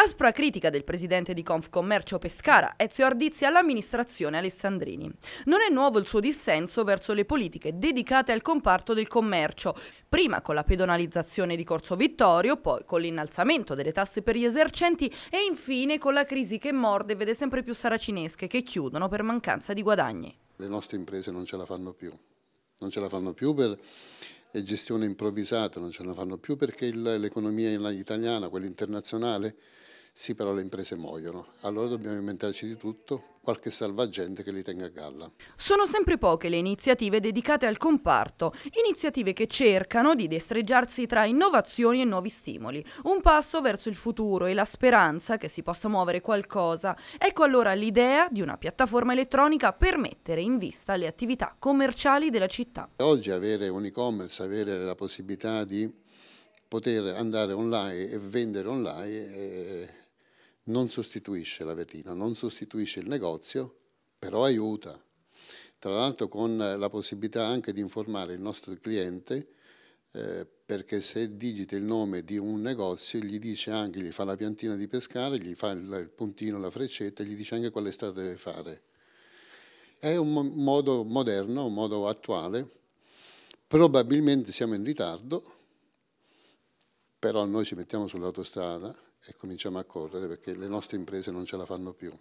Aspra critica del presidente di Confcommercio Pescara, Ezio Ardizia, all'amministrazione Alessandrini. Non è nuovo il suo dissenso verso le politiche dedicate al comparto del commercio, prima con la pedonalizzazione di Corso Vittorio, poi con l'innalzamento delle tasse per gli esercenti e infine con la crisi che morde e vede sempre più saracinesche che chiudono per mancanza di guadagni. Le nostre imprese non ce la fanno più, non ce la fanno più per gestione improvvisata, non ce la fanno più perché l'economia italiana, quella internazionale, sì, però le imprese muoiono. Allora dobbiamo inventarci di tutto, qualche salvagente che li tenga a galla. Sono sempre poche le iniziative dedicate al comparto, iniziative che cercano di destreggiarsi tra innovazioni e nuovi stimoli, un passo verso il futuro e la speranza che si possa muovere qualcosa. Ecco allora l'idea di una piattaforma elettronica per mettere in vista le attività commerciali della città. Oggi avere un e-commerce, avere la possibilità di poter andare online e vendere online eh, non sostituisce la vetrina, non sostituisce il negozio, però aiuta. Tra l'altro con la possibilità anche di informare il nostro cliente eh, perché se digita il nome di un negozio gli dice anche, gli fa la piantina di pescare, gli fa il, il puntino, la freccetta, gli dice anche quale strada deve fare. È un mo modo moderno, un modo attuale. Probabilmente siamo in ritardo, però noi ci mettiamo sull'autostrada e cominciamo a correre perché le nostre imprese non ce la fanno più.